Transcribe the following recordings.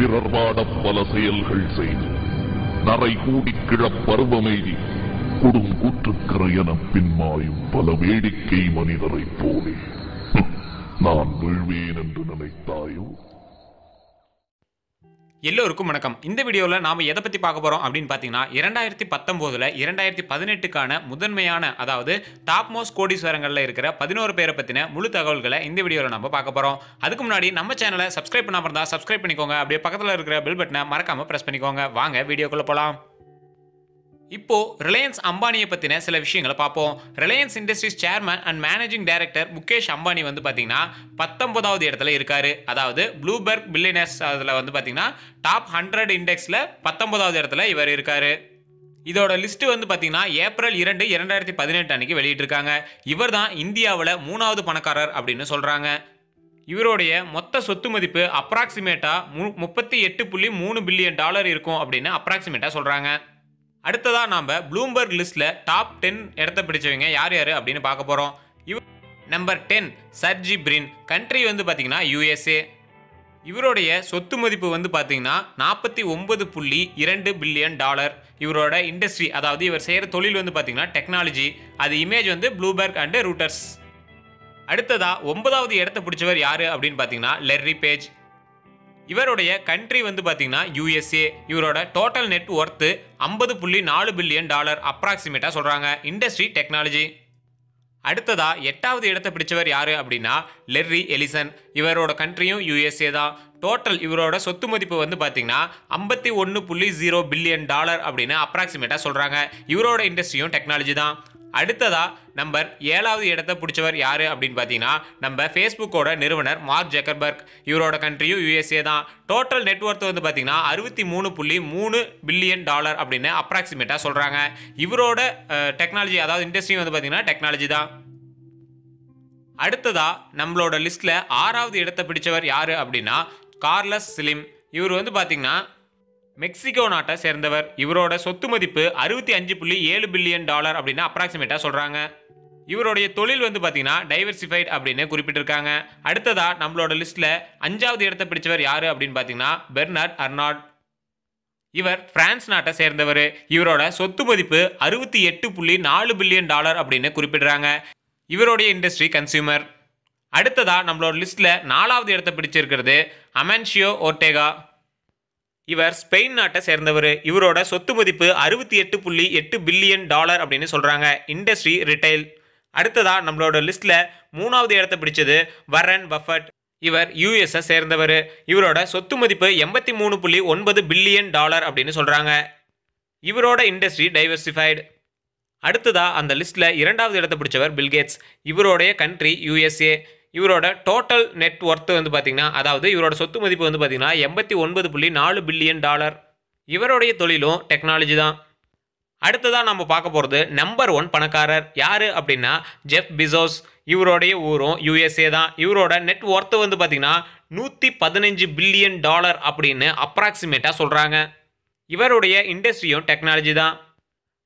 பிறர் பல செயல்கள் செய்து நரை கூடி கொடும் குடும் என பின்மாயும் பல வேடிக்கை மனிதரைப் போலே நான் விழ்வேன் என்று நினைத்தாயோ எல்லோருக்கும் வணக்கம் இந்த வீடியோவில் நாம் எதை பற்றி பார்க்க போகிறோம் அப்படின்னு பார்த்தீங்கன்னா இரண்டாயிரத்தி பத்தொம்போதில் இரண்டாயிரத்தி பதினெட்டுக்கான முதன்மையான அதாவது டாப் மோஸ்ட் கோடீஸ்வரங்களில் இருக்கிற பதினோரு பேரை பற்றின முழு தகவல்களை இந்த வீடியோவில் நம்ம பார்க்க போகிறோம் அதுக்கு முன்னாடி நம்ம சேனலை சப்ஸ்கிரைப் பண்ணாமல் இருந்தால் சப்ஸ்கிரைப் பண்ணிக்கோங்க அப்படியே பக்கத்தில் இருக்கிற பெல் பட்டனை மறக்காமல் ப்ரெஸ் பண்ணிக்கோங்க வாங்க வீடியோக்குள்ளே போகலாம் இப்போ ரிலையன்ஸ் அம்பானியை பற்றின சில விஷயங்களை பார்ப்போம் Reliance Industries chairman and managing director Mukesh Ambani வந்து பார்த்தீங்கன்னா பத்தொன்பதாவது இடத்துல இருக்கார் அதாவது ப்ளூபெர்க் பில்லினர்ஸ் அதில் வந்து பார்த்தீங்கன்னா டாப் ஹண்ட்ரட் இண்டெக்ஸில் பத்தொன்பதாவது இடத்துல இவர் இருக்கார் இதோட லிஸ்ட் வந்து பார்த்தீங்கன்னா ஏப்ரல் இரண்டு இரண்டாயிரத்தி பதினெட்டு அன்னைக்கு வெளியிட்டிருக்காங்க இவர் தான் இந்தியாவில் மூணாவது பணக்காரர் அப்படின்னு சொல்கிறாங்க இவருடைய மொத்த சொத்து மதிப்பு அப்ராக்சிமேட்டாக மு முப்பத்தி எட்டு புள்ளி மூணு பில்லியன் டாலர் இருக்கும் அப்படின்னு அப்ராக்சிமேட்டாக சொல்கிறாங்க அடுத்ததாக நாம் ப்ளூம்பர்க் லிஸ்ட்டில் டாப் டென் இடத்த பிடிச்சவங்க யார் யார் அப்படின்னு பார்க்க போகிறோம் இவ் number ten Sergey Brin country வந்து பார்த்தீங்கன்னா யூஎஸ்ஏ இவருடைய சொத்து மதிப்பு வந்து பார்த்திங்கன்னா நாற்பத்தி ஒன்பது புள்ளி இரண்டு பில்லியன் டாலர் இவரோட இண்டஸ்ட்ரி அதாவது இவர் செய்கிற தொழில் வந்து பார்த்தீங்கன்னா டெக்னாலஜி அது இமேஜ் வந்து ப்ளூபர்க் அண்டு ரூட்டர்ஸ் அடுத்ததாக ஒன்பதாவது இடத்த பிடிச்சவர் யார் அப்படின்னு பார்த்தீங்கன்னா லெர்ரி பேஜ் இவருடைய கண்ட்ரி வந்து பார்த்தீங்கன்னா யூஎஸ்ஏ இவரோட டோட்டல் நெட் ஒர்த்து ஐம்பது புள்ளி நாலு பில்லியன் டாலர் அப்ராக்சிமேட்டாக சொல்கிறாங்க இண்டஸ்ட்ரி டெக்னாலஜி அடுத்ததாக எட்டாவது இடத்தை பிடிச்சவர் யார் அப்படின்னா லெர்ரி எலிசன் இவரோட கண்ட்ரியும் யூஎஸ்ஏ தான் டோட்டல் இவரோட சொத்து மதிப்பு வந்து பார்த்தீங்கன்னா ஐம்பத்தி ஒன்று புள்ளி ஜீரோ பில்லியன் டாலர் அப்படின்னு அப்ராக்சிமேட்டாக சொல்கிறாங்க இவரோட இண்டஸ்ட்ரியும் டெக்னாலஜி தான் அடுத்ததா நம்பர் ஏழாவது இடத்த பிடிச்சவர் யார் அப்படின்னு பார்த்தீங்கன்னா நம்ம ஃபேஸ்புக்கோட நிறுவனர் மார்க் ஜெக்கர்பர்க் இவரோட கண்ட்ரியும் யூஎஸ்ஏ தான் டோட்டல் நெட்ஒர்த் வந்து பார்த்தீங்கன்னா அறுபத்தி மூணு புள்ளி மூணு பில்லியன் டாலர் அப்படின்னு அப்ராக்சிமேட்டாக சொல்கிறாங்க இவரோட டெக்னாலஜி அதாவது இண்டஸ்ட்ரி வந்து பார்த்தீங்கன்னா டெக்னாலஜி தான் அடுத்ததாக நம்மளோட லிஸ்ட்டில் ஆறாவது இடத்தை பிடிச்சவர் யார் அப்படின்னா கார்லஸ் சிலிம் இவர் வந்து பார்த்திங்கன்னா மெக்சிகோ நாட்டை சேர்ந்தவர் இவரோட சொத்து மதிப்பு அறுபத்தி அஞ்சு புள்ளி ஏழு பில்லியன் டாலர் அப்படின்னு அப்ராக்சிமேட்டாக சொல்கிறாங்க இவருடைய தொழில் வந்து பார்த்தீங்கன்னா டைவர்சிஃபைட் அப்படின்னு குறிப்பிட்டிருக்காங்க அடுத்ததாக நம்மளோட லிஸ்ட்டில் அஞ்சாவது இடத்தை பிடிச்சவர் யார் அப்படின்னு பார்த்தீங்கன்னா பெர்னார்ட் அர்னால்ட் இவர் பிரான்ஸ் நாட்டை சேர்ந்தவர் இவரோட சொத்து மதிப்பு அறுபத்தி எட்டு புள்ளி நாலு பில்லியன் டாலர் அப்படின்னு குறிப்பிடுறாங்க இவருடைய இண்டஸ்ட்ரி கன்சியூமர் அடுத்ததாக நம்மளோட லிஸ்ட்டில் நாலாவது இடத்தை பிடிச்சிருக்கிறது அமென்ஷியோ ஓர்டேகா இவர் ஸ்பெயின் நாட்டை சேர்ந்தவர் இவரோட சொத்து மதிப்பு அறுபத்தி எட்டு புள்ளி எட்டு பில்லியன் டாலர் அப்படின்னு சொல்கிறாங்க இண்டஸ்ட்ரி ரிட்டைல் அடுத்ததாக நம்மளோட லிஸ்ட்டில் மூணாவது இடத்த பிடிச்சது வரன் பஃபட் இவர் யூஎஸை சேர்ந்தவர் இவரோட சொத்து மதிப்பு எண்பத்தி மூணு புள்ளி ஒன்பது பில்லியன் டாலர் அப்படின்னு சொல்கிறாங்க இவரோட இண்டஸ்ட்ரி டைவர்சிஃபைடு அடுத்ததாக அந்த லிஸ்ட்டில் இரண்டாவது இடத்த பிடிச்சவர் பில்கேட்ஸ் இவருடைய கண்ட்ரி யூஎஸ்ஏ இவரோட டோட்டல் நெட் ஒர்த்து வந்து பார்த்திங்கன்னா அதாவது இவரோட சொத்து மதிப்பு வந்து பார்த்திங்கன்னா எண்பத்தி ஒன்பது புள்ளி நாலு பில்லியன் டாலர் இவருடைய தொழிலும் டெக்னாலஜி தான் அடுத்ததாக நம்ம பார்க்க போகிறது நம்பர் ஒன் பணக்காரர் யார் அப்படின்னா ஜெஃப் பிசோஸ் இவருடைய ஊரும் யூஎஸ்ஏ தான் இவரோட நெட் ஒர்த்து வந்து பார்த்திங்கன்னா நூற்றி பதினஞ்சு பில்லியன் டாலர் அப்படின்னு அப்ராக்சிமேட்டாக சொல்கிறாங்க இவருடைய இண்டஸ்ட்ரியும் டெக்னாலஜி தான்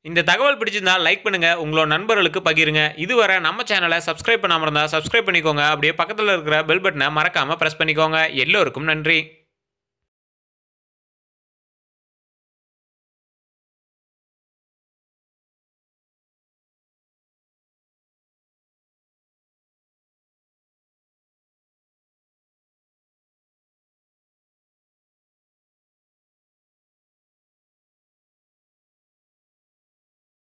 இந்த தகவல் பிடிச்சிருந்தால் லைக் பண்ணுங்கள் உங்களோட நண்பர்களுக்கு பகிருங்க இதுவரை நம்ம சேனலை சப்ஸ்கிரைப் பண்ணாமல் இருந்தால் சப்ஸ்கிரைப் பண்ணிக்கோங்க அப்படியே பக்கத்தில் இருக்கிற பெல் பட்டனை மறக்காமல் ப்ரெஸ் பண்ணிக்கோங்க எல்லோருக்கும் நன்றி